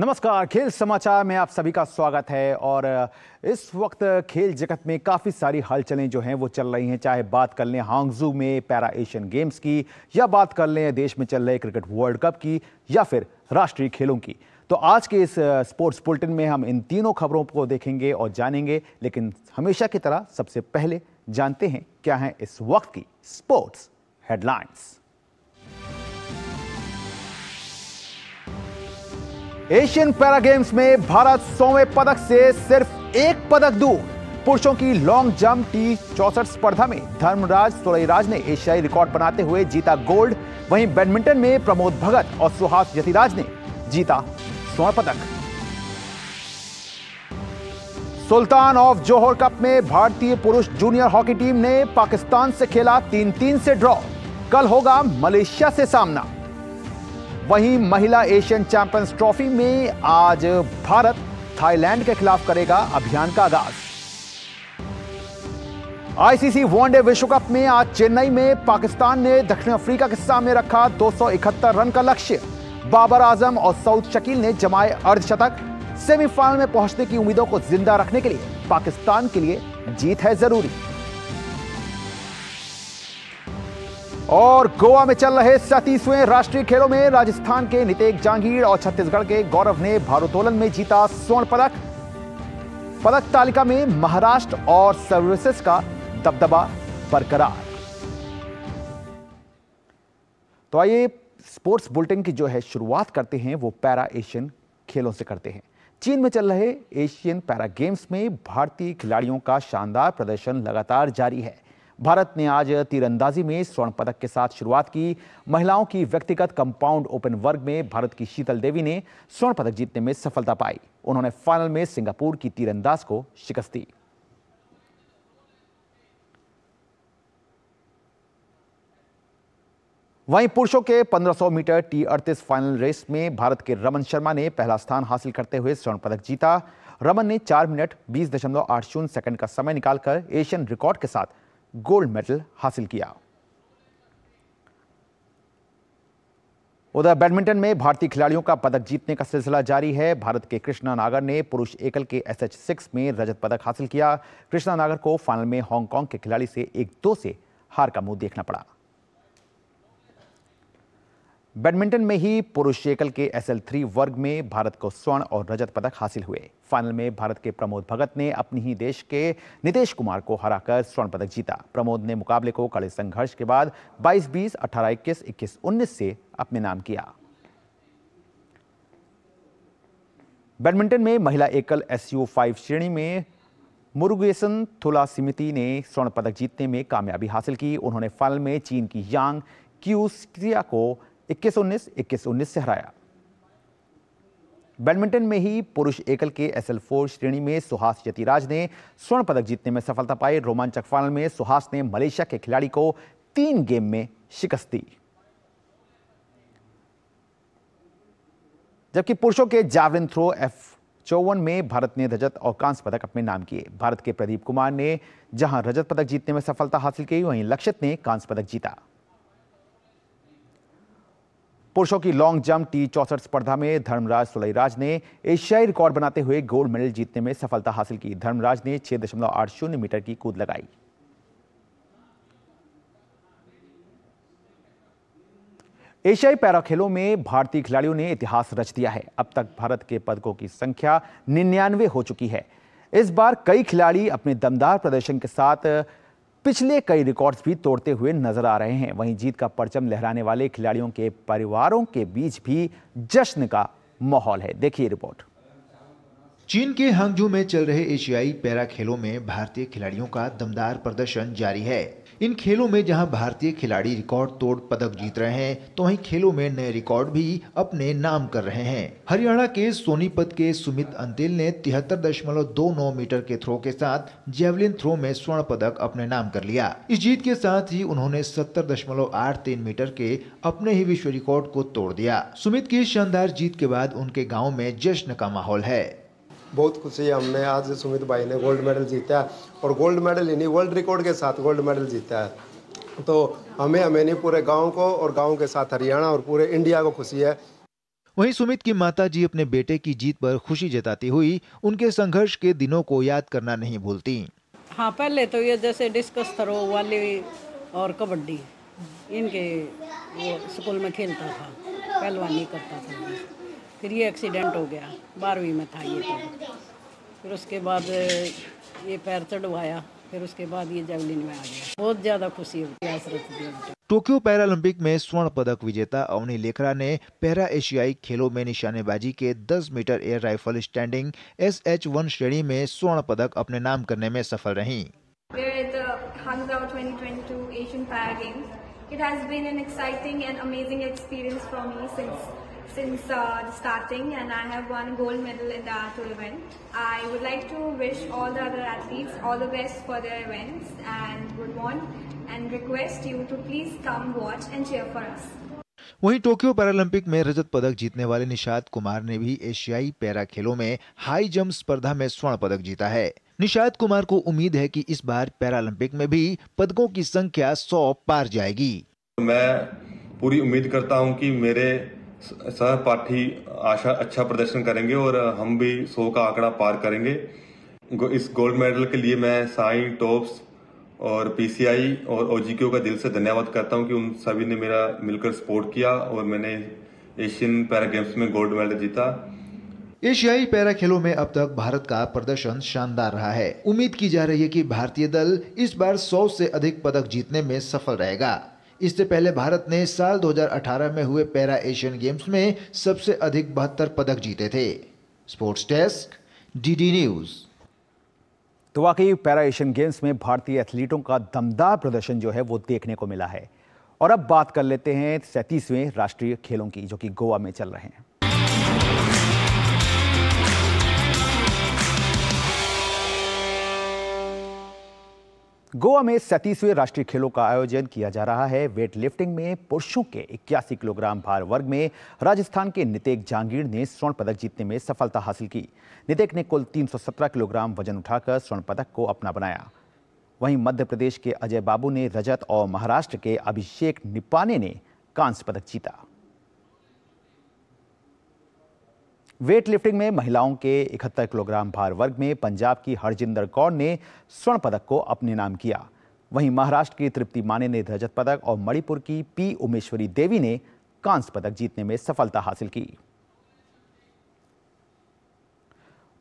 नमस्कार खेल समाचार में आप सभी का स्वागत है और इस वक्त खेल जगत में काफ़ी सारी हलचलें जो हैं वो चल रही हैं चाहे बात कर लें हांगजू में पैरा एशियन गेम्स की या बात कर लें देश में चल रहे क्रिकेट वर्ल्ड कप की या फिर राष्ट्रीय खेलों की तो आज के इस स्पोर्ट्स बुलेटिन में हम इन तीनों खबरों को देखेंगे और जानेंगे लेकिन हमेशा की तरह सबसे पहले जानते हैं क्या है इस वक्त की sports headlines Asian para games में भारत सौवे पदक से सिर्फ एक पदक दूर पुरुषों की लॉन्ग जंप टी चौसठ स्पर्धा में धर्मराज सोलईराज ने एशियाई रिकॉर्ड बनाते हुए जीता गोल्ड वहीं बैडमिंटन में प्रमोद भगत और सुहास यतिराज ने जीता स्वर्ण पदक सुल्तान ऑफ जोहर कप में भारतीय पुरुष जूनियर हॉकी टीम ने पाकिस्तान से खेला तीन तीन से ड्रॉ कल होगा मलेशिया से सामना वहीं महिला एशियन चैंपियंस ट्रॉफी में आज भारत थाईलैंड के खिलाफ करेगा अभियान का आगाज आईसीसी वनडे विश्व कप में आज चेन्नई में पाकिस्तान ने दक्षिण अफ्रीका के सामने रखा 271 रन का लक्ष्य बाबर आजम और सऊद शकील ने जमाए अर्धशतक सेमीफाइनल में पहुंचने की उम्मीदों को जिंदा रखने के लिए पाकिस्तान के लिए जीत है जरूरी और गोवा में चल रहे सैतीसवें राष्ट्रीय खेलों में राजस्थान के नितेक जांगीर और छत्तीसगढ़ के गौरव ने भारोत्तोलन में जीता स्वर्ण पदक पदक तालिका में महाराष्ट्र और सर्विसेस का दबदबा बरकरार तो आइए स्पोर्ट्स बुलेटिन की जो है शुरुआत करते हैं वो पैरा एशियन खेलों से करते हैं चीन में चल रहे एशियन पैरा गेम्स में भारतीय खिलाड़ियों का शानदार प्रदर्शन लगातार जारी है भारत ने आज तीरंदाजी में स्वर्ण पदक के साथ शुरुआत की महिलाओं की व्यक्तिगत कंपाउंड ओपन वर्ग में भारत की शीतल देवी ने स्वर्ण पदक जीतने में सफलता पाई उन्होंने फाइनल में सिंगापुर की तीरंदाज को शिकस्त दी वहीं पुरुषों के 1500 मीटर टी अड़तीस फाइनल रेस में भारत के रमन शर्मा ने पहला स्थान हासिल करते हुए स्वर्ण पदक जीता रमन ने 4 मिनट बीस दशमलव आठ शून्य सेकेंड का समय निकालकर एशियन रिकॉर्ड के साथ गोल्ड मेडल हासिल किया उधर बैडमिंटन में भारतीय खिलाड़ियों का पदक जीतने का सिलसिला जारी है भारत के कृष्णा नागर ने पुरुष एकल के एस एच सिक्स में रजत पदक हासिल किया कृष्णा नागर को फाइनल में हांगकांग के खिलाड़ी से एक दो से हार का मुंह देखना पड़ा बैडमिंटन में ही पुरुष एकल के एस एल थ्री वर्ग में भारत को स्वर्ण और रजत पदक हासिल हुए फाइनल में भारत के प्रमोद भगत ने अपनी ही देश के नितेश कुमार को हराकर स्वर्ण पदक जीता प्रमोद ने मुकाबले को कड़े संघर्ष के बाद 22 20 18 21 इक्कीस उन्नीस से अपने नाम किया बैडमिंटन में महिला एकल एस यू फाइव श्रेणी में मुरुगेसन थुला समिति ने स्वर्ण पदक जीतने में कामयाबी हासिल की उन्होंने फाइनल में चीन की यांग क्यूसिया को इक्कीस उन्नीस इक्कीस उन्नीस से हराया बैडमिंटन में ही पुरुष एकल के एस एल फोर श्रेणी में सुहास यतिराज ने स्वर्ण पदक जीतने में सफलता पाई रोमांचक फाइनल में सुहास ने मलेशिया के खिलाड़ी को तीन गेम में शिकस्त दी जबकि पुरुषों के जावलिन थ्रो एफ चौवन में भारत ने रजत और कांस्य पदक अपने नाम किए भारत के प्रदीप कुमार ने जहां रजत पदक जीतने में सफलता हासिल की वहीं लक्षित ने कांस्य पदक जीता पुरुषों की लॉन्ग जंप टी चौसठ स्पर्धा में धर्मराज सुलईराज ने एशियाई रिकॉर्ड बनाते हुए गोल्ड मेडल जीतने में सफलता हासिल की धर्मराज ने छह दशमलव आठ शून्य मीटर की कूद लगाई एशियाई पैरा खेलों में भारतीय खिलाड़ियों ने इतिहास रच दिया है अब तक भारत के पदकों की संख्या निन्यानवे हो चुकी है इस बार कई खिलाड़ी अपने दमदार प्रदर्शन के साथ पिछले कई रिकॉर्ड्स भी तोड़ते हुए नजर आ रहे हैं वहीं जीत का परचम लहराने वाले खिलाड़ियों के परिवारों के बीच भी जश्न का माहौल है देखिए रिपोर्ट चीन के हंगजू में चल रहे एशियाई पैरा खेलों में भारतीय खिलाड़ियों का दमदार प्रदर्शन जारी है इन खेलों में जहां भारतीय खिलाड़ी रिकॉर्ड तोड़ पदक जीत रहे हैं तो वहीं खेलों में नए रिकॉर्ड भी अपने नाम कर रहे हैं हरियाणा के सोनीपत के सुमित अंतिल ने तिहत्तर दशमलव दो नौ मीटर के थ्रो के साथ जेवलिन थ्रो में स्वर्ण पदक अपने नाम कर लिया इस जीत के साथ ही उन्होंने सत्तर दशमलव आठ तीन मीटर के अपने ही विश्व रिकॉर्ड को तोड़ दिया सुमित की शानदार जीत के बाद उनके गाँव में जश्न का माहौल है बहुत खुशी है हमने आज सुमित भाई ने गोल्ड मेडल जीता है और गोल्ड मेडल ही नहीं वर्ल्ड रिकॉर्ड के साथ गोल्ड मेडल जीता है तो हमें हमें नहीं पूरे गांव को और गांव के साथ हरियाणा और पूरे इंडिया को खुशी है वहीं सुमित की माता जी अपने बेटे की जीत पर खुशी जताती हुई उनके संघर्ष के दिनों को याद करना नहीं भूलती हाँ पहले तो ये जैसे डिस्कस थ्रो वाली और कबड्डी इनके वो स्कूल में खेलता था पहलवानी करता था फिर ये एक्सीडेंट हो गया बारहवीं में था ये पैर तो। फिर उसके बाद ये पैर चढ़वाया फिर उसके बाद ये जैवलिन में आ गया बहुत ज़्यादा खुशी होती है टोक्यो पैरालंपिक में स्वर्ण पदक विजेता अवनी लेखरा ने पैरा एशियाई खेलों में निशानेबाजी के 10 metre air rifle standing S H one श्रेणी में स्वर्ण पदक अपने नाम करने में सफल रही since uh, the starting and I have won gold medal in the Arthur event. I would like to wish all the other athletes all the best for their events and would want and request you to please come watch and cheer for us. वहीं Tokyo Paralympic में रजत पदक जीतने वाले निषाद कुमार ने भी एशियाई para खेलों में हाई जंप स्पर्धा में स्वर्ण पदक जीता है निषाद कुमार को उम्मीद है कि इस बार पैरालंपिक में भी पदकों की संख्या 100 पार जाएगी मैं पूरी उम्मीद करता हूं कि मेरे सहपाठी आशा अच्छा प्रदर्शन करेंगे और हम भी सौ का आंकड़ा पार करेंगे इस गोल्ड मेडल के लिए मैं साई टॉप्स और पीसीआई और ओजीक्यू का दिल से धन्यवाद करता हूं कि उन सभी ने मेरा मिलकर सपोर्ट किया और मैंने एशियन पैरा गेम्स में गोल्ड मेडल जीता एशियाई पैरा खेलों में अब तक भारत का प्रदर्शन शानदार रहा है उम्मीद की जा रही है कि भारतीय दल इस बार 100 से अधिक पदक जीतने में सफल रहेगा इससे पहले भारत ने साल 2018 में हुए पैरा एशियन गेम्स में सबसे अधिक बहत्तर पदक जीते थे स्पोर्ट्स डेस्क डीडी न्यूज़ तो वाकई पैरा एशियन गेम्स में भारतीय एथलीटों का दमदार प्रदर्शन जो है वो देखने को मिला है और अब बात कर लेते हैं सैंतीसवें राष्ट्रीय खेलों की जो कि गोवा में चल रहे हैं गोवा में सैंतीसवें राष्ट्रीय खेलों का आयोजन किया जा रहा है वेट लिफ्टिंग में पुरुषों के इक्यासी किलोग्राम भार वर्ग में राजस्थान के नितेक जांगीर ने स्वर्ण पदक जीतने में सफलता हासिल की नितेक ने कुल 317 किलोग्राम वजन उठाकर स्वर्ण पदक को अपना बनाया वहीं मध्य प्रदेश के अजय बाबू ने रजत और महाराष्ट्र के अभिषेक निपाने ने कांस्य पदक जीता वेट लिफ्टिंग में महिलाओं के इकहत्तर किलोग्राम भार वर्ग में पंजाब की हरजिंदर कौर ने स्वर्ण पदक को अपने नाम किया वहीं महाराष्ट्र की तृप्ति माने ने रजत पदक और मणिपुर की पी उमेश्वरी देवी ने कांस्य पदक जीतने में सफलता हासिल की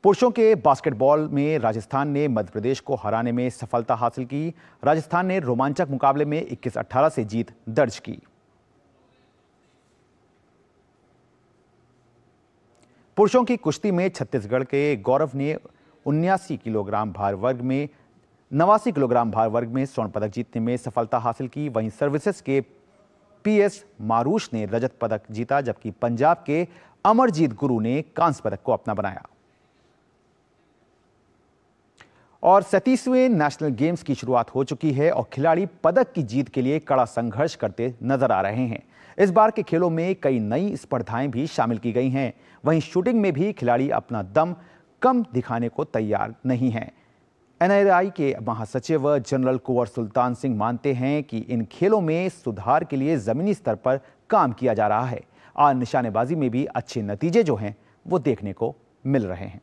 पुरुषों के बास्केटबॉल में राजस्थान ने मध्य प्रदेश को हराने में सफलता हासिल की राजस्थान ने रोमांचक मुकाबले में 21-18 से जीत दर्ज की पुरुषों की कुश्ती में छत्तीसगढ़ के गौरव ने उन्यासी किलोग्राम भार वर्ग में नवासी किलोग्राम भार वर्ग में स्वर्ण पदक जीतने में सफलता हासिल की वहीं सर्विसेज के पीएस मारूश ने रजत पदक जीता जबकि पंजाब के अमरजीत गुरु ने कांस्य पदक को अपना बनाया और सैतीसवें नेशनल गेम्स की शुरुआत हो चुकी है और खिलाड़ी पदक की जीत के लिए कड़ा संघर्ष करते नजर आ रहे हैं इस बार के खेलों में कई नई स्पर्धाएं भी शामिल की गई हैं वहीं शूटिंग में भी खिलाड़ी अपना दम कम दिखाने को तैयार नहीं है एनआरआई के महासचिव जनरल कुंवर सुल्तान सिंह मानते हैं कि इन खेलों में सुधार के लिए ज़मीनी स्तर पर काम किया जा रहा है और निशानेबाजी में भी अच्छे नतीजे जो हैं वो देखने को मिल रहे हैं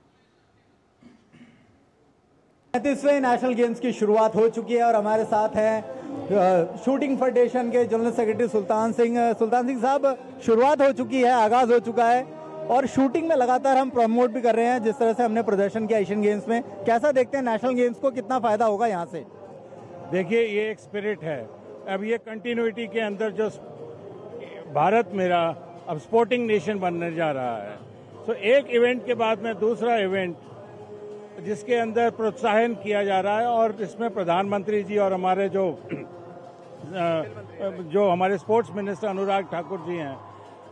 पैंतीसवें नेशनल गेम्स की शुरुआत हो चुकी है और हमारे साथ हैं शूटिंग फेडरेशन के जनरल सेक्रेटरी सुल्तान सिंह सुल्तान सिंह साहब शुरुआत हो चुकी है आगाज हो चुका है और शूटिंग में लगातार हम प्रमोट भी कर रहे हैं जिस तरह से हमने प्रदर्शन किया एशियन गेम्स में कैसा देखते हैं नेशनल गेम्स को कितना फायदा होगा यहाँ से देखिए ये एक स्पिरिट है अब ये कंटिन्यूटी के अंदर जो भारत मेरा अब स्पोर्टिंग नेशन बनने जा रहा है तो एक इवेंट के बाद में दूसरा इवेंट जिसके अंदर प्रोत्साहन किया जा रहा है और इसमें प्रधानमंत्री जी और हमारे जो जो हमारे स्पोर्ट्स मिनिस्टर अनुराग ठाकुर जी हैं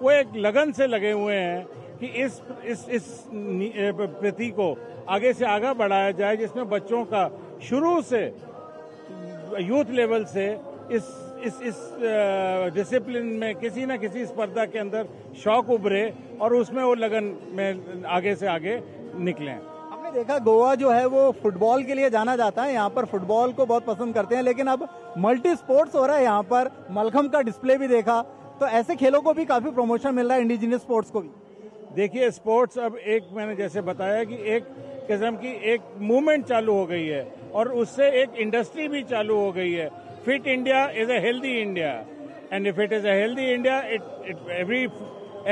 वो एक लगन से लगे हुए हैं कि इस इस इस प्रति को आगे से आगे बढ़ाया जाए जिसमें बच्चों का शुरू से यूथ लेवल से इस इस इस डिसिप्लिन में किसी ना किसी स्पर्धा के अंदर शौक उभरे और उसमें वो लगन में आगे से आगे निकलें देखा गोवा जो है वो फुटबॉल के लिए जाना जाता है यहाँ पर फुटबॉल को बहुत पसंद करते हैं लेकिन अब मल्टी स्पोर्ट्स हो रहा है यहाँ पर मलखम का डिस्प्ले भी देखा तो ऐसे खेलों को भी काफी प्रमोशन मिल रहा है इंडिजिनियस स्पोर्ट्स को भी देखिए स्पोर्ट्स अब एक मैंने जैसे बताया कि एक किस्म की एक मूवमेंट चालू हो गई है और उससे एक इंडस्ट्री भी चालू हो गई है fit India is a healthy India and if it is a healthy India it it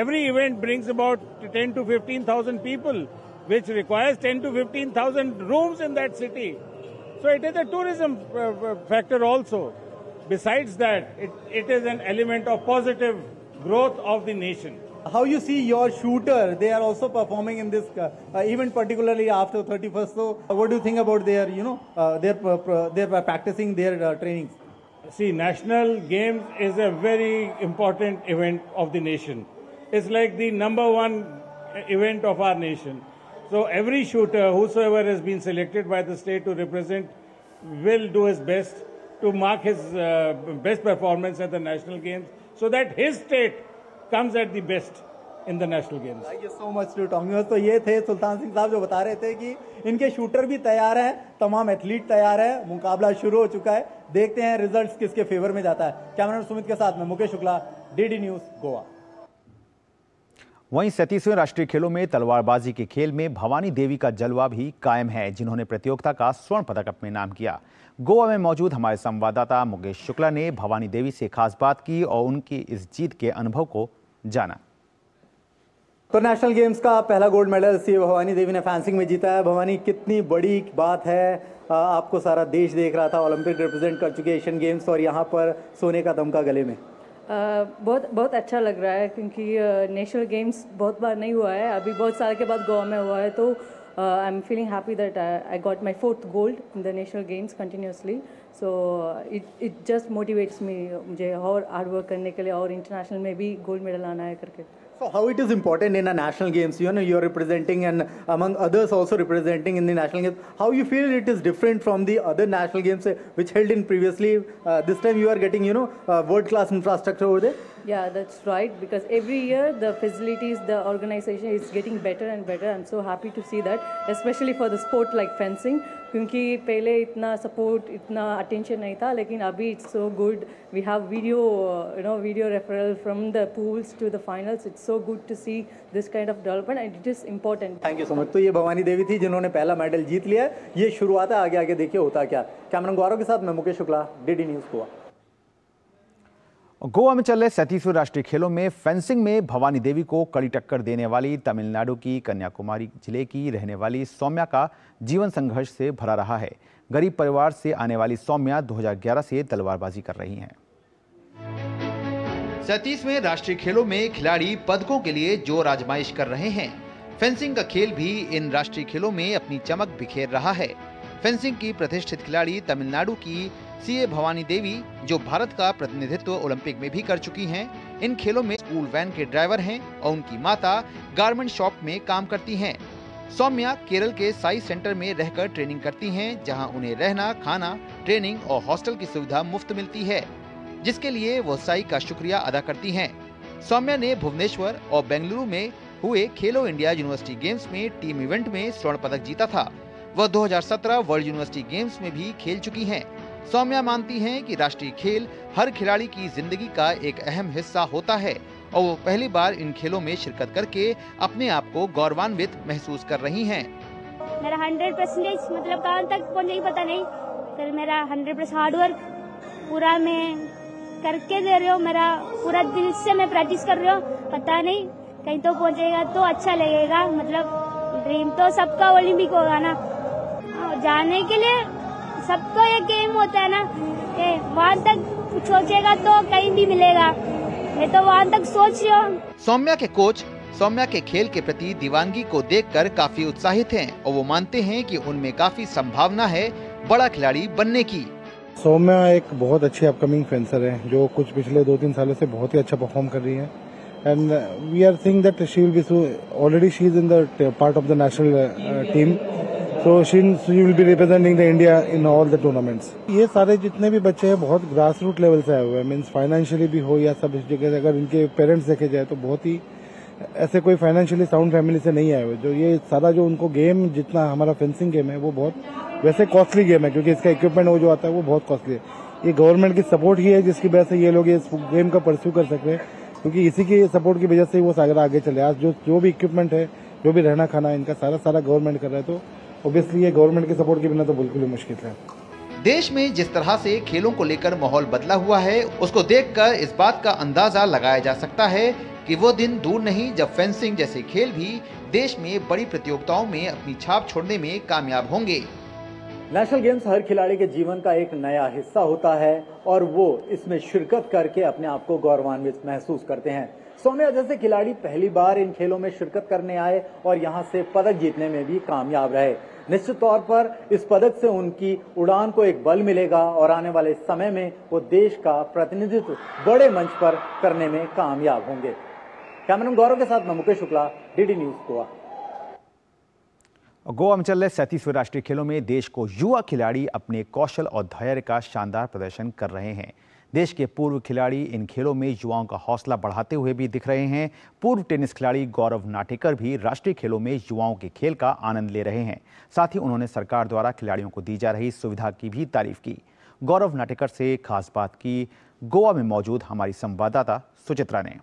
every event brings about ten to fifteen thousand people which requires 10 to 15,000 rooms in that city. So it is a tourism uh, uh, factor also. Besides that, it, it is an element of positive growth of the nation. How you see your shooter, they are also performing in this uh, uh event, particularly after 31st. So what do you think about their, you know, uh, their, their practicing their trainings? See, National Games is a very important event of the nation. It's like the number one event of our nation. So every shooter, whosoever has been selected by the state to represent, will do his best to mark his uh, best performance at the national games, so that his state comes at the best in the national games thank you so much to Tommy तो ये थे सुल्तान सिंह साहब जो बता रहे थे कि इनके शूटर भी तैयार हैं तमाम एथलीट तैयार हैं मुकाबला शुरू हो चुका है देखते हैं रिजल्ट्स किसके फेवर में जाता है कैमरा सुमित के साथ में मुकेश शुक्ला डीडी न्यूज गोवा वहीं सैंतीसवें राष्ट्रीय खेलों में तलवारबाजी के खेल में भवानी देवी का जलवा भी कायम है जिन्होंने प्रतियोगिता का स्वर्ण पदक अपने नाम किया गोवा में मौजूद हमारे संवाददाता मुकेश शुक्ला ने भवानी देवी से खास बात की और उनकी इस जीत के अनुभव को जाना तो नेशनल गेम्स का पहला gold medal C Bhavani Devi ने फैंसिंग में जीता है भवानी कितनी बड़ी बात है आपको सारा देश देख रहा था ओलंपिक रिप्रेजेंट कर चुके एशियन गेम्स और यहाँ पर सोने का दमका गले में बहुत बहुत अच्छा लग रहा है क्योंकि नेशनल गेम्स बहुत बार नहीं हुआ है अभी बहुत साल के बाद गोवा में हुआ है तो I am feeling happy that I got my fourth gold in the national games continuously so it it just motivates me मुझे और हार्ड वर्क करने के लिए और इंटरनेशनल में भी गोल्ड मेडल आना है करके So how it is important in a national games, you know, you're representing and among others also representing in the national games. How you feel it is different from the other national games eh, which held in previously? Uh, this time you are getting, you know, uh, world-class infrastructure over there. Yeah, that's right. Because every year the facilities, the organization is getting better and better. I'm so happy to see that, especially for the sport like fencing. Because pehle itna support, itna attention nahi tha, lekin abhi it's so good. We have video, uh, you know, video referral from the pools to the finals. It's so good to see this kind of development, and it is important. Thank you so much. So, ये भवानी देवी थी जिन्होंने पहला medal जीत लिया. ये शुरुआत है आगे आगे देखिए होता क्या. कैमरन गौरव के साथ मैं मुकेश शुक्ला, डीडी न्यूज़ गोवा. गोवा में चल रहे सैंतीसवें राष्ट्रीय खेलों में फेंसिंग में भवानी देवी को कड़ी टक्कर देने वाली तमिलनाडु की कन्याकुमारी जिले की रहने वाली सौम्या का जीवन संघर्ष से भरा रहा है गरीब परिवार से आने वाली सौम्या 2011 से तलवारबाजी कर रही हैं सैतीसवें राष्ट्रीय खेलों में खिलाड़ी पदकों के लिए जोर आजमाइश कर रहे हैं फेंसिंग का खेल भी इन राष्ट्रीय खेलों में अपनी चमक बिखेर रहा है फेंसिंग की प्रतिष्ठित खिलाड़ी तमिलनाडु की सीए भवानी देवी जो भारत का प्रतिनिधित्व ओलंपिक में भी कर चुकी हैं, इन खेलों में स्कूल वैन के ड्राइवर हैं और उनकी माता गारमेंट शॉप में काम करती हैं। सौम्या केरल के साई सेंटर में रहकर ट्रेनिंग करती हैं, जहां उन्हें रहना खाना ट्रेनिंग और हॉस्टल की सुविधा मुफ्त मिलती है जिसके लिए वो साई का शुक्रिया अदा करती है सौम्या ने भुवनेश्वर और बेंगलुरु में हुए Khelo India university games team टीम इवेंट में स्वर्ण पदक जीता था वह 2017 वर्ल्ड यूनिवर्सिटी गेम्स में भी खेल चुकी हैं सौम्या मानती हैं कि राष्ट्रीय खेल हर खिलाड़ी की जिंदगी का एक अहम हिस्सा होता है और वो पहली बार इन खेलों में शिरकत करके अपने आप को गौरवान्वित महसूस कर रही हैं। मेरा हंड्रेड परसेंटेज मतलब कहाँ तक पहुँचे पता नहीं फिर मेरा हंड्रेड परसेंट वर्क पूरा मैं करके दे रही हूँ मेरा पूरा दिल से मैं प्रैक्टिस कर रही हूँ पता नहीं कहीं तो पहुँचेगा तो अच्छा लगेगा मतलब ड्रीम तो सबका ओलम्पिक होगा ना जाने के लिए सबको ये गेम होता है ना ये वहाँ तक सोचेगा तो कहीं भी मिलेगा ये तो वहाँ तक सोच रहे हो सौम्या के कोच सौम्या के खेल के प्रति दीवानगी को देखकर काफी उत्साहित हैं और वो मानते हैं कि उनमें काफी संभावना है बड़ा खिलाड़ी बनने की सौम्या एक बहुत अच्छी अपकमिंग फेंसर है जो कुछ पिछले दो तीन सालों से बहुत ही अच्छा परफॉर्म कर रही है and we are think that she will be already she is in the part of the national team so she'll you will be representing the India in all the tournaments ये सारे जितने भी बच्चे हैं बहुत ग्रास रूट लेवल से आए हुए हैं मीन्स फाइनेंशियली भी हो या सब इस जगह अगर इनके पेरेंट्स देखे जाए तो बहुत ही ऐसे कोई फाइनेंशियली साउंड फैमिली से नहीं आए हुए जो ये सारा जो उनको गेम जितना हमारा फेंसिंग गेम है वो बहुत वैसे कॉस्टली गेम है क्योंकि इसका इक्विपमेंट वो जो आता है वो बहुत कॉस्टली है ये गवर्नमेंट की सपोर्ट ही है जिसकी वजह से ये लोग इस गेम का परस्यू कर सकते हैं क्योंकि इसी की सपोर्ट की वजह से ही वो सागर आगे चले आज जो जो भी इक्विपमेंट है जो भी रहना खाना इनका सारा सारा गवर्नमेंट कर रहा है तो ऑब्वियसली ये गवर्नमेंट के सपोर्ट के बिना तो बिल्कुल ही मुश्किल है देश में जिस तरह से खेलों को लेकर माहौल बदला हुआ है उसको देखकर इस बात का अंदाजा लगाया जा सकता है कि वो दिन दूर नहीं जब फेंसिंग जैसे खेल भी देश में बड़ी प्रतियोगिताओं में अपनी छाप छोड़ने में कामयाब होंगे नेशनल गेम्स हर खिलाड़ी के जीवन का एक नया हिस्सा होता है और वो इसमें शिरकत करके अपने आप को गौरवान्वित महसूस करते हैं सौम्या जैसे खिलाड़ी पहली बार इन खेलों में शिरकत करने आए और यहाँ से पदक जीतने में भी कामयाब रहे निश्चित तौर पर इस पदक से उनकी उड़ान को एक बल मिलेगा और आने वाले समय में वो देश का प्रतिनिधित्व बड़े मंच पर करने में कामयाब होंगे कैमरन गौरव के साथ मैं मुकेश शुक्ला डीडी न्यूज गोवा गोवा में चल रहे सैंतीसवें राष्ट्रीय खेलों में देश को युवा खिलाड़ी अपने कौशल और धैर्य का शानदार प्रदर्शन कर रहे हैं देश के पूर्व खिलाड़ी इन खेलों में युवाओं का हौसला बढ़ाते हुए भी दिख रहे हैं पूर्व टेनिस खिलाड़ी गौरव नाटेकर भी राष्ट्रीय खेलों में युवाओं के खेल का आनंद ले रहे हैं साथ ही उन्होंने सरकार द्वारा खिलाड़ियों को दी जा रही सुविधा की भी तारीफ की गौरव नाटेकर से खास बात की गोवा में मौजूद हमारी संवाददाता सुचित्रा ने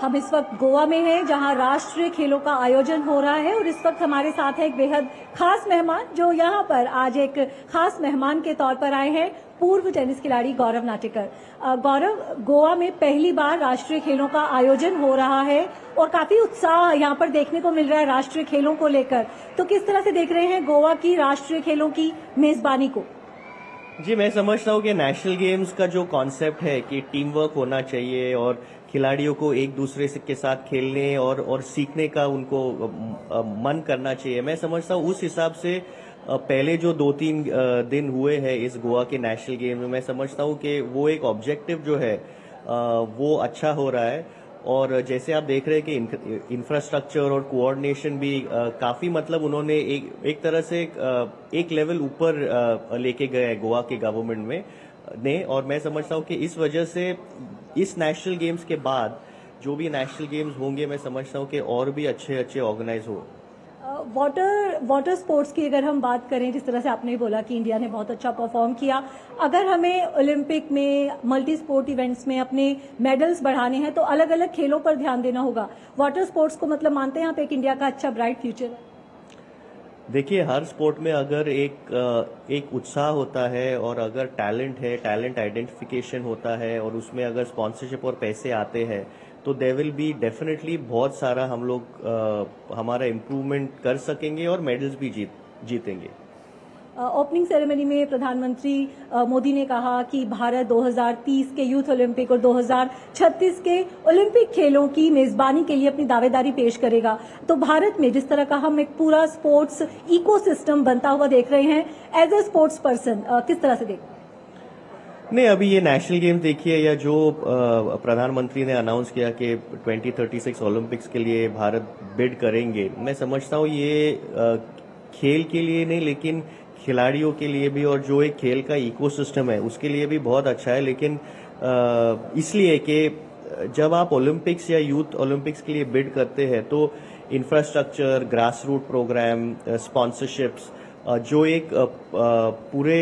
हम इस वक्त गोवा में हैं जहां राष्ट्रीय खेलों का आयोजन हो रहा है और इस वक्त हमारे साथ है एक बेहद खास मेहमान जो यहां पर आज एक खास मेहमान के तौर पर आए हैं पूर्व टेनिस खिलाड़ी गौरव नाटेकर गौरव गोवा में पहली बार राष्ट्रीय खेलों का आयोजन हो रहा है और काफी उत्साह यहाँ पर देखने को मिल रहा है राष्ट्रीय खेलों को लेकर तो किस तरह से देख रहे हैं गोवा की राष्ट्रीय खेलों की मेजबानी को जी मैं समझता हूँ कि नेशनल गेम्स का जो कॉन्सेप्ट है कि टीम वर्क होना चाहिए और खिलाड़ियों को एक दूसरे से के साथ खेलने और और सीखने का उनको मन करना चाहिए मैं समझता हूँ उस हिसाब से पहले जो दो तीन दिन हुए हैं इस गोवा के नेशनल गेम में मैं समझता हूँ कि वो एक ऑब्जेक्टिव जो है वो अच्छा हो रहा है और जैसे आप देख रहे हैं कि इंफ्रास्ट्रक्चर और कोऑर्डिनेशन भी काफ़ी मतलब उन्होंने एक एक तरह से एक लेवल ऊपर लेके गए गोवा के गवर्नमेंट में ने और मैं समझता हूँ कि इस वजह से इस नेशनल गेम्स के बाद जो भी नेशनल गेम्स होंगे मैं समझता हूँ कि और भी अच्छे अच्छे ऑर्गेनाइज हो वाटर वाटर स्पोर्ट्स की अगर हम बात करें जिस तरह से आपने बोला कि इंडिया ने बहुत अच्छा परफॉर्म किया अगर हमें ओलंपिक में मल्टी स्पोर्ट इवेंट्स में अपने मेडल्स बढ़ाने हैं तो अलग अलग खेलों पर ध्यान देना होगा वाटर स्पोर्ट्स को मतलब मानते हैं आप एक इंडिया का अच्छा ब्राइट फ्यूचर है देखिए हर स्पोर्ट में अगर एक एक उत्साह होता है और अगर टैलेंट है टैलेंट आइडेंटिफिकेशन होता है और उसमें अगर स्पॉन्सरशिप और पैसे आते हैं तो दे विल बी डेफिनेटली बहुत सारा हम लोग हमारा इम्प्रूवमेंट कर सकेंगे और मेडल्स भी जीत जीतेंगे ओपनिंग सेरेमनी में प्रधानमंत्री मोदी ने कहा कि भारत 2030 के यूथ ओलंपिक और 2036 के ओलंपिक खेलों की मेजबानी के लिए अपनी दावेदारी पेश करेगा तो भारत में जिस तरह का हम एक पूरा स्पोर्ट्स इकोसिस्टम बनता हुआ देख रहे हैं एज ए स्पोर्ट्स पर्सन किस तरह से देख नहीं अभी ये नेशनल गेम देखिए या जो प्रधानमंत्री ने अनाउंस किया कि 2036 ओलंपिक्स के लिए भारत बिड करेंगे मैं समझता हूँ ये खेल के लिए नहीं लेकिन खिलाड़ियों के लिए भी और जो एक खेल का इकोसिस्टम है उसके लिए भी बहुत अच्छा है लेकिन इसलिए कि जब आप ओलंपिक्स या यूथ ओलंपिक्स के लिए बिड करते हैं तो infrastructure grass root program sponsorships जो एक पूरे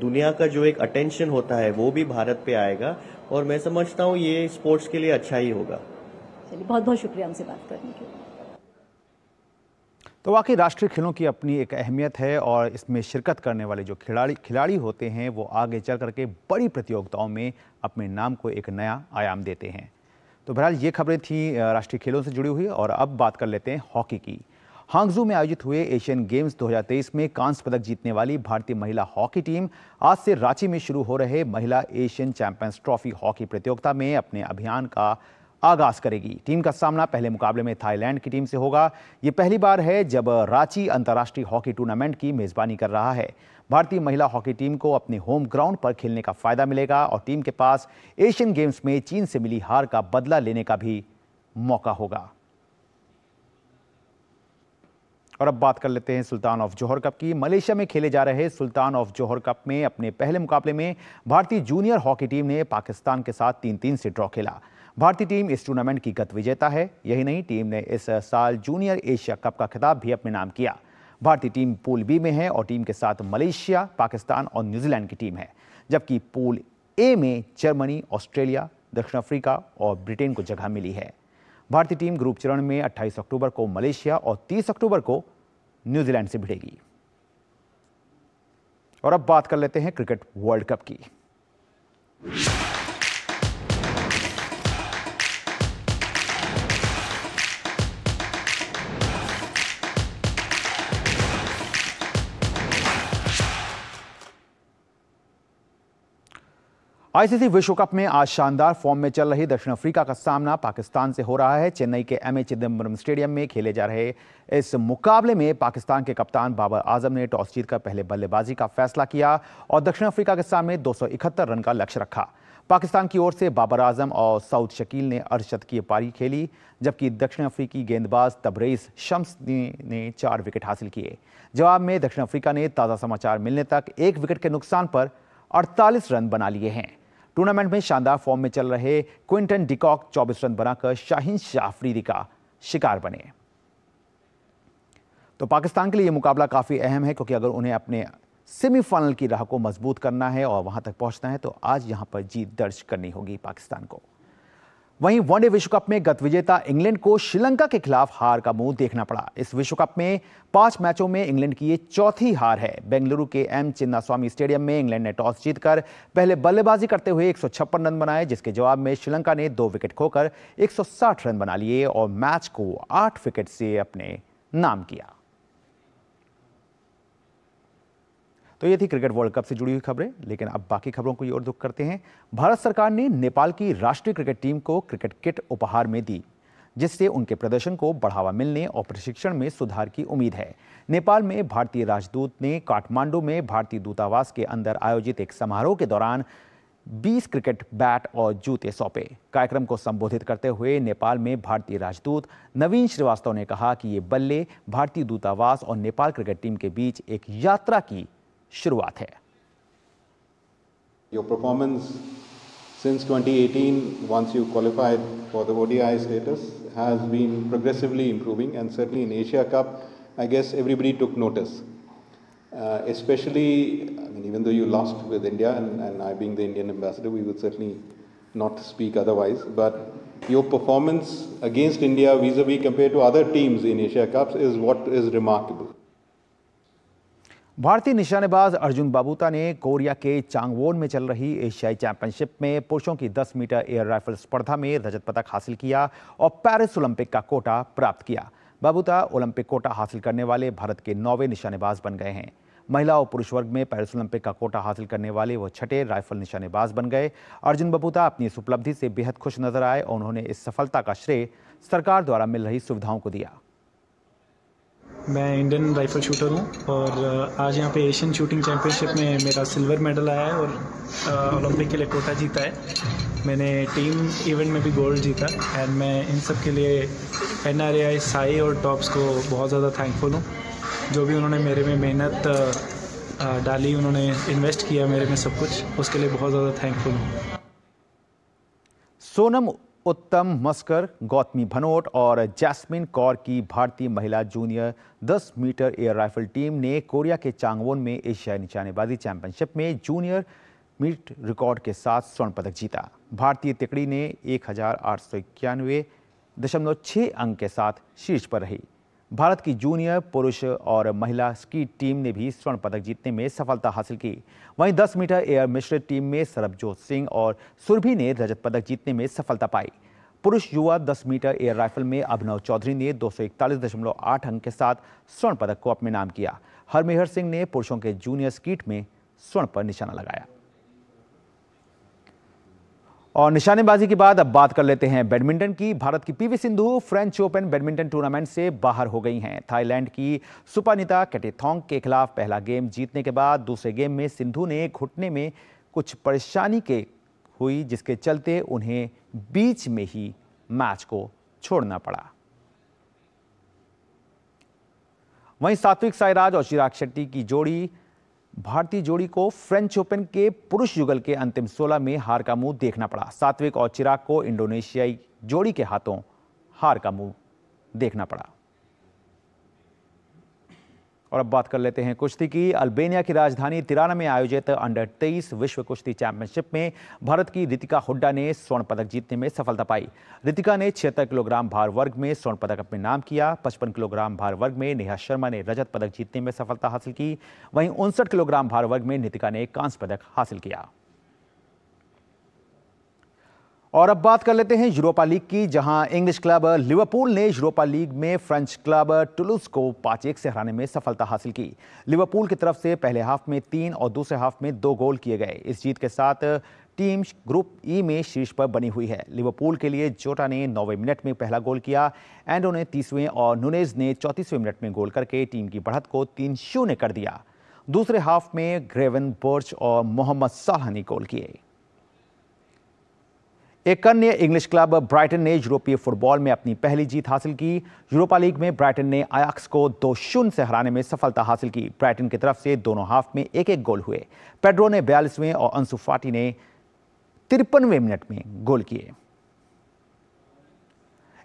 दुनिया का जो एक अटेंशन होता है वो भी भारत पे आएगा और मैं समझता हूँ ये स्पोर्ट्स के लिए अच्छा ही होगा चलिए बहुत बहुत शुक्रिया हमसे बात करने के लिए तो वाकई राष्ट्रीय खेलों की अपनी एक अहमियत है और इसमें शिरकत करने वाले जो खिलाड़ी खिलाड़ी होते हैं वो आगे चल करके बड़ी प्रतियोगिताओं में अपने नाम को एक नया आयाम देते हैं तो बहरहाल ये खबरें थी राष्ट्रीय खेलों से जुड़ी हुई और अब बात कर लेते हैं हॉकी की हांगजू में आयोजित हुए एशियन गेम्स 2023 में कांस्य पदक जीतने वाली भारतीय महिला हॉकी टीम आज से रांची में शुरू हो रहे महिला एशियन चैंपियंस ट्रॉफी हॉकी प्रतियोगिता में अपने अभियान का आगाज करेगी टीम का सामना पहले मुकाबले में थाईलैंड की टीम से होगा ये पहली बार है जब रांची अंतर्राष्ट्रीय हॉकी टूर्नामेंट की मेजबानी कर रहा है भारतीय महिला हॉकी टीम को अपने होम ग्राउंड पर खेलने का फायदा मिलेगा और टीम के पास एशियन गेम्स में चीन से मिली हार का बदला लेने का भी मौका होगा और अब बात कर लेते हैं सुल्तान ऑफ जौहर कप की मलेशिया में खेले जा रहे सुल्तान ऑफ जौहर कप में अपने पहले मुकाबले में भारतीय जूनियर हॉकी टीम ने पाकिस्तान के साथ तीन तीन से ड्रॉ खेला भारतीय टीम इस टूर्नामेंट की गत विजेता है यही नहीं टीम ने इस साल जूनियर एशिया कप का खिताब भी अपने नाम किया भारतीय टीम पूल बी में है और टीम के साथ मलेशिया पाकिस्तान और न्यूजीलैंड की टीम है जबकि पूल ए में जर्मनी ऑस्ट्रेलिया दक्षिण अफ्रीका और ब्रिटेन को जगह मिली है भारतीय टीम ग्रुप चरण में 28 अक्टूबर को मलेशिया और 30 अक्टूबर को न्यूजीलैंड से भिड़ेगी और अब बात कर लेते हैं क्रिकेट वर्ल्ड कप की आईसीसी विश्व कप में आज शानदार फॉर्म में चल रही दक्षिण अफ्रीका का सामना पाकिस्तान से हो रहा है चेन्नई के एम ए चिदम्बरम स्टेडियम में खेले जा रहे इस मुकाबले में पाकिस्तान के कप्तान बाबर आजम ने टॉस जीतकर पहले बल्लेबाजी का फैसला किया और दक्षिण अफ्रीका के सामने दो रन का लक्ष्य रखा पाकिस्तान की ओर से बाबर आजम और साउद शकील ने अर्धशतकीय पारी खेली जबकि दक्षिण अफ्रीकी गेंदबाज तबरेज शम्स ने, ने चार विकेट हासिल किए जवाब में दक्षिण अफ्रीका ने ताज़ा समाचार मिलने तक एक विकेट के नुकसान पर 48 रन बना लिए हैं टूर्नामेंट में शानदार फॉर्म में चल रहे क्विंटन डिकॉक 24 रन बनाकर शाहिन शाफरीदी का शिकार बने तो पाकिस्तान के लिए यह मुकाबला काफ़ी अहम है क्योंकि अगर उन्हें अपने सेमीफाइनल की राह को मजबूत करना है और वहां तक पहुंचना है तो आज यहां पर जीत दर्ज करनी होगी पाकिस्तान को वहीं वनडे विश्व कप में गत विजेता इंग्लैंड को श्रीलंका के खिलाफ हार का मुंह देखना पड़ा इस विश्व कप में पांच मैचों में इंग्लैंड की ये चौथी हार है बेंगलुरु के एम चिन्नास्वामी स्टेडियम में इंग्लैंड ने टॉस जीतकर पहले बल्लेबाजी करते हुए एक रन बनाए जिसके जवाब में श्रीलंका ने दो विकेट खोकर एक रन बना लिए और मैच को आठ विकेट से अपने नाम किया तो ये थी क्रिकेट वर्ल्ड कप से जुड़ी हुई खबरें लेकिन अब बाकी खबरों को ये और दुख करते हैं भारत सरकार ने नेपाल की राष्ट्रीय क्रिकेट टीम को क्रिकेट किट उपहार में दी जिससे उनके प्रदर्शन को बढ़ावा मिलने और प्रशिक्षण में सुधार की उम्मीद है नेपाल में भारतीय राजदूत ने काठमांडू में भारतीय दूतावास के अंदर आयोजित एक समारोह के दौरान 20 क्रिकेट बैट और जूते सौंपे कार्यक्रम को संबोधित करते हुए नेपाल में भारतीय राजदूत नवीन श्रीवास्तव ने कहा कि ये बल्ले भारतीय दूतावास और नेपाल क्रिकेट टीम के बीच एक यात्रा की शुरुआत है Your performance since 2018, once you qualified for the ODI status, has been progressively improving, and certainly in Asia Cup, I guess everybody took notice. Uh, especially, I mean, even though you lost with India, and, and, I being the Indian ambassador, we would certainly not speak otherwise. But your performance against India vis a vis compared to other teams in Asia Cups is what is remarkable. भारतीय निशानेबाज अर्जुन बाबूता ने Korea के Changwon में चल रही एशियाई championship में पुरुषों की 10 मीटर एयर राइफल स्पर्धा में रजत पदक हासिल किया और पेरिस ओलंपिक का कोटा प्राप्त किया बाबूता ओलंपिक कोटा हासिल करने वाले भारत के नौवे निशानेबाज बन गए हैं महिला और पुरुष वर्ग में पेरिस ओलंपिक का कोटा हासिल करने वाले वह छठे राइफल निशानेबाज बन गए अर्जुन बबूता अपनी इस उपलब्धि से बेहद खुश नजर आए और उन्होंने इस सफलता का श्रेय सरकार द्वारा मिल रही सुविधाओं को दिया मैं इंडियन राइफल शूटर हूँ और uh, आज यहाँ पे एशियन शूटिंग चैम्पियनशिप में मेरा सिल्वर मेडल आया है और ओलंपिक uh, के लिए कोटा जीता है मैंने टीम इवेंट में भी गोल्ड जीता एंड मैं इन सब के लिए एन आर आई साई और टॉप्स को बहुत ज़्यादा थैंकफुल हूँ जो भी उन्होंने मेरे में मेहनत uh, डाली उन्होंने इन्वेस्ट किया मेरे में सब कुछ उसके लिए बहुत ज़्यादा थैंकफुल हूँ सोनम उत्तम मस्कर गौतमी भनोट और जैस्मिन कौर की भारतीय महिला junior 10 metre air rifle team ने कोरिया के चांगवोन में एशियाई निशानेबाजी चैंपियनशिप में जूनियर मीट रिकॉर्ड के साथ स्वर्ण पदक जीता भारतीय तिकड़ी ने एक दशमलव छः अंक के साथ शीर्ष पर रही भारत की जूनियर पुरुष और महिला स्की टीम ने भी स्वर्ण पदक जीतने में सफलता हासिल की वहीं 10 मीटर एयर मिश्रित टीम में सरबजोत सिंह और सुरभि ने रजत पदक जीतने में सफलता पाई पुरुष युवा 10 मीटर एयर राइफल में अभिनव चौधरी ने दो अंक के साथ स्वर्ण पदक को अपने नाम किया हरमेहर सिंह ने पुरुषों के जूनियर स्कीट में स्वर्ण पर निशाना लगाया और निशानेबाजी के बाद अब बात कर लेते हैं बैडमिंटन की भारत की PV Sindhu French Open badminton tournament से बाहर हो गई हैं थाईलैंड की सुपानिता कैटेथोंग के खिलाफ पहला गेम जीतने के बाद दूसरे गेम में सिंधु ने घुटने में कुछ परेशानी के हुई जिसके चलते उन्हें बीच में ही मैच को छोड़ना पड़ा वहीं सात्विक साईराज और चिराग शेट्टी की जोड़ी भारतीय जोड़ी को फ्रेंच ओपन के पुरुष युगल के अंतिम 16 में हार का मुंह देखना पड़ा सात्विक और चिराग को इंडोनेशियाई जोड़ी के हाथों हार का मुंह देखना पड़ा और अब बात कर लेते हैं कुश्ती की अल्बेनिया की राजधानी तिराना में आयोजित अंडर तेईस विश्व कुश्ती चैंपियनशिप में भारत की रितिका हुड्डा ने स्वर्ण पदक जीतने में सफलता पाई रितिका ने छिहत्तर किलोग्राम भार वर्ग में स्वर्ण पदक अपने नाम किया पचपन किलोग्राम भार वर्ग में नेहा शर्मा ने रजत पदक जीतने में सफलता हासिल की वहीं उनसठ किलोग्राम भार वर्ग में नितिका ने कांस्य पदक हासिल किया और अब बात कर लेते हैं यूरोपा लीग की जहां इंग्लिश क्लब लिवरपूल ने यूरोपा लीग में फ्रेंच क्लब टुलूस को पाँच एक से हराने में सफलता हासिल की लिवरपूल की तरफ से पहले हाफ में तीन और दूसरे हाफ में दो गोल किए गए इस जीत के साथ टीम ग्रुप ई में शीर्ष पर बनी हुई है लिवरपूल के लिए जोटा ने नौवें मिनट में पहला गोल किया एंडो ने तीसवें और नूनेज ने चौंतीसवें मिनट में गोल करके टीम की बढ़त को तीन शून्य कर दिया दूसरे हाफ में ग्रेवन बर्च और मोहम्मद साह ने गोल किए एक अन्य इंग्लिश क्लब ब्राइटन ने यूरोपीय फुटबॉल में अपनी पहली जीत हासिल की यूरोपा लीग में ब्राइटन ने आयाक्स को दो शून्य से हराने में सफलता हासिल की ब्राइटन की तरफ से दोनों हाफ में एक एक गोल हुए पेड्रो ने बयालीसवें और अंसुफाटी ने तिरपनवें मिनट में गोल किए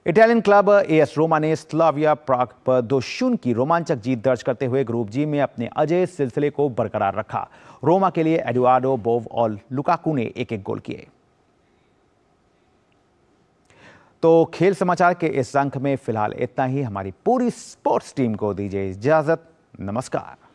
इटालियन क्लब एएस रोमा ने स्लाविया प्राग पर दो शून्य की रोमांचक जीत दर्ज करते हुए ग्रुप जी में अपने अजय सिलसिले को बरकरार रखा रोमा के लिए एडुआर्डो बोव और लुकाकू ने एक एक गोल किए तो खेल समाचार के इस अंक में फिलहाल इतना ही हमारी पूरी स्पोर्ट्स टीम को दीजिए इजाज़त नमस्कार